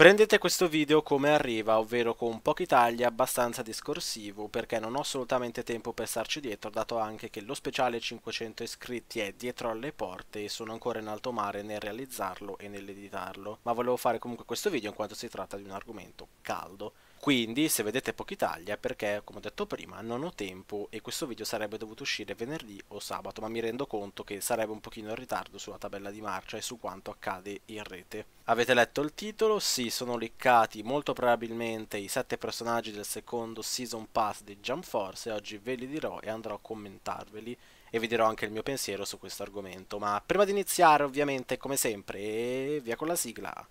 Prendete questo video come arriva, ovvero con pochi tagli abbastanza discorsivo, perché non ho assolutamente tempo per starci dietro, dato anche che lo speciale 500 iscritti è dietro alle porte e sono ancora in alto mare nel realizzarlo e nell'editarlo, ma volevo fare comunque questo video in quanto si tratta di un argomento caldo quindi se vedete Pochi Pochitalia perché come ho detto prima non ho tempo e questo video sarebbe dovuto uscire venerdì o sabato ma mi rendo conto che sarebbe un pochino in ritardo sulla tabella di marcia e su quanto accade in rete. Avete letto il titolo? Sì, sono liccati molto probabilmente i sette personaggi del secondo season pass di Jump Force e oggi ve li dirò e andrò a commentarveli e vi dirò anche il mio pensiero su questo argomento. Ma prima di iniziare ovviamente come sempre via con la sigla.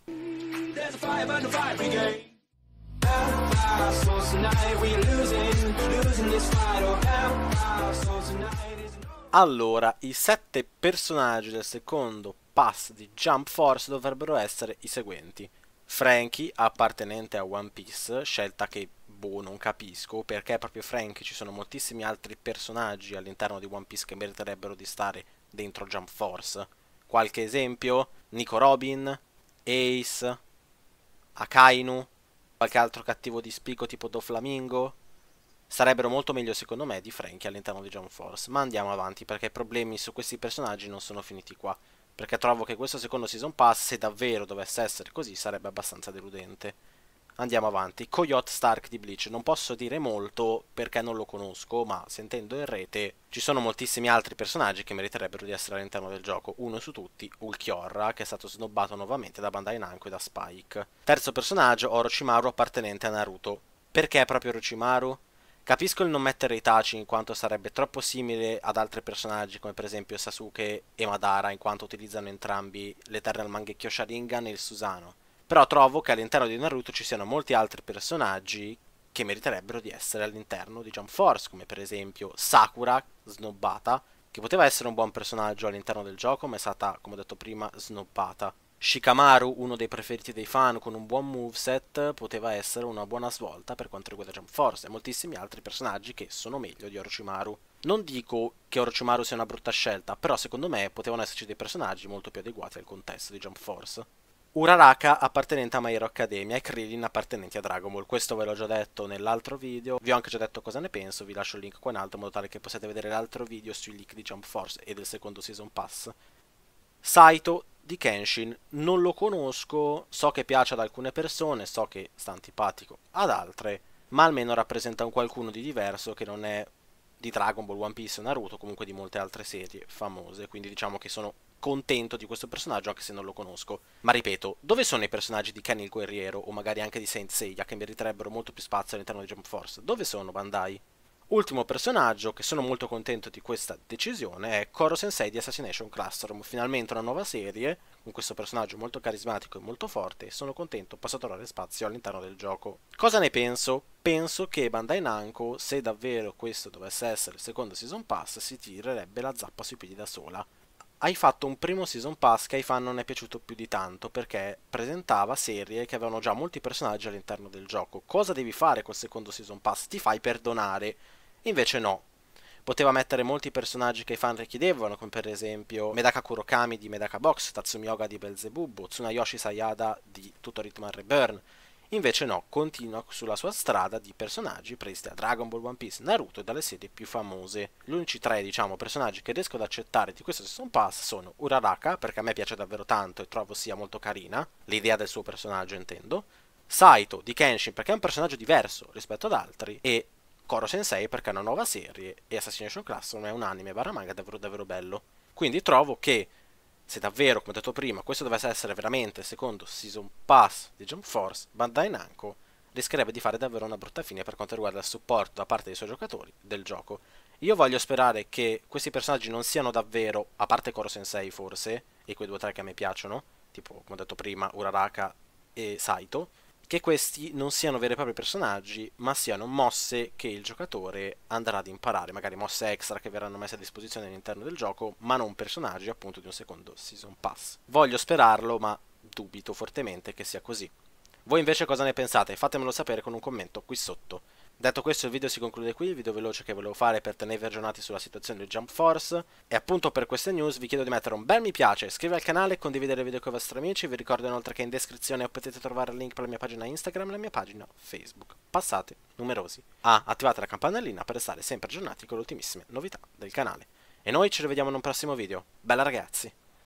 Allora, i sette personaggi del secondo pass di Jump Force dovrebbero essere i seguenti. Frankie, appartenente a One Piece, scelta che boh, non capisco, perché proprio Frankie ci sono moltissimi altri personaggi all'interno di One Piece che meriterebbero di stare dentro Jump Force. Qualche esempio? Nico Robin, Ace, Akainu, Qualche altro cattivo di spigo tipo Doflamingo? Sarebbero molto meglio secondo me di Frankie all'interno di John Force, ma andiamo avanti perché i problemi su questi personaggi non sono finiti qua. Perché trovo che questo secondo season pass, se davvero dovesse essere così, sarebbe abbastanza deludente andiamo avanti. Coyote Stark di Bleach, non posso dire molto perché non lo conosco, ma sentendo in rete ci sono moltissimi altri personaggi che meriterebbero di essere all'interno del gioco. Uno su tutti, Ulchiorra, che è stato snobbato nuovamente da Bandai Namco e da Spike. Terzo personaggio, Orochimaru appartenente a Naruto. Perché proprio Orochimaru? Capisco il non mettere i Itachi in quanto sarebbe troppo simile ad altri personaggi come per esempio Sasuke e Madara in quanto utilizzano entrambi l'Eternal Manghecchio Sharingan e il Susano però trovo che all'interno di Naruto ci siano molti altri personaggi che meriterebbero di essere all'interno di diciamo, Jump Force, come per esempio Sakura, snobbata, che poteva essere un buon personaggio all'interno del gioco, ma è stata, come ho detto prima, snobbata. Shikamaru, uno dei preferiti dei fan con un buon moveset, poteva essere una buona svolta per quanto riguarda Jump diciamo, Force e moltissimi altri personaggi che sono meglio di Orochimaru. Non dico che Orochimaru sia una brutta scelta, però secondo me potevano esserci dei personaggi molto più adeguati al contesto di diciamo, Jump Force. Uraraka appartenente a My Hero Academia e Krillin appartenenti a Dragon Ball. Questo ve l'ho già detto nell'altro video, vi ho anche già detto cosa ne penso, vi lascio il link qua in alto in modo tale che possiate vedere l'altro video sui leak di Jump Force e del secondo Season Pass. Saito di Kenshin non lo conosco, so che piace ad alcune persone, so che sta antipatico ad altre, ma almeno rappresenta un qualcuno di diverso che non è di Dragon Ball, One Piece, Naruto, comunque di molte altre serie famose, quindi diciamo che sono contento di questo personaggio anche se non lo conosco. Ma ripeto, dove sono i personaggi di Kenny il Guerriero o magari anche di Saint Seiya che meriterebbero molto più spazio all'interno di Jump Force? Dove sono Bandai? Ultimo personaggio, che sono molto contento di questa decisione, è Koro Sensei di Assassination Classroom, finalmente una nuova serie, con questo personaggio molto carismatico e molto forte, e sono contento posso trovare spazio all'interno del gioco. Cosa ne penso? Penso che Bandai Namco, se davvero questo dovesse essere il secondo season pass, si tirerebbe la zappa sui piedi da sola hai fatto un primo season pass che ai fan non è piaciuto più di tanto perché presentava serie che avevano già molti personaggi all'interno del gioco. Cosa devi fare col secondo season pass? Ti fai perdonare? Invece no. Poteva mettere molti personaggi che i fan richiedevano, come per esempio Medaka Kurokami di Medaka Box, Tatsumi Yoga di Belzebub, Tsunayoshi Sayada di Tutor Hitman Reburn, Invece no, continua sulla sua strada di personaggi presi da Dragon Ball, One Piece, Naruto e dalle serie più famose. Gli unici tre, diciamo, personaggi che riesco ad accettare di questo Season Pass sono Uraraka, perché a me piace davvero tanto e trovo sia molto carina, l'idea del suo personaggio intendo, Saito di Kenshin perché è un personaggio diverso rispetto ad altri e Koro Sensei perché è una nuova serie e Assassination Classroom è un anime barra manga davvero davvero bello. Quindi trovo che se davvero, come detto prima, questo dovesse essere veramente il secondo season pass di Jump Force, Bandai Namco rischierebbe di fare davvero una brutta fine per quanto riguarda il supporto da parte dei suoi giocatori del gioco. Io voglio sperare che questi personaggi non siano davvero, a parte Koro Sensei forse, e quei due o tre che a me piacciono, tipo come ho detto prima Uraraka e Saito, che questi non siano veri e propri personaggi, ma siano mosse che il giocatore andrà ad imparare, magari mosse extra che verranno messe a disposizione all'interno del gioco, ma non personaggi appunto di un secondo season pass. Voglio sperarlo, ma dubito fortemente che sia così. Voi invece cosa ne pensate? Fatemelo sapere con un commento qui sotto. Detto questo il video si conclude qui, il video veloce che volevo fare per tenervi aggiornati sulla situazione del Jump Force e appunto per queste news vi chiedo di mettere un bel mi piace, iscrivervi al canale, e condividere il video con i vostri amici, vi ricordo inoltre che in descrizione potete trovare il link per la mia pagina Instagram e la mia pagina Facebook. Passate, numerosi. Ah, attivate la campanellina per restare sempre aggiornati con le ultimissime novità del canale. E noi ci rivediamo in un prossimo video. Bella ragazzi!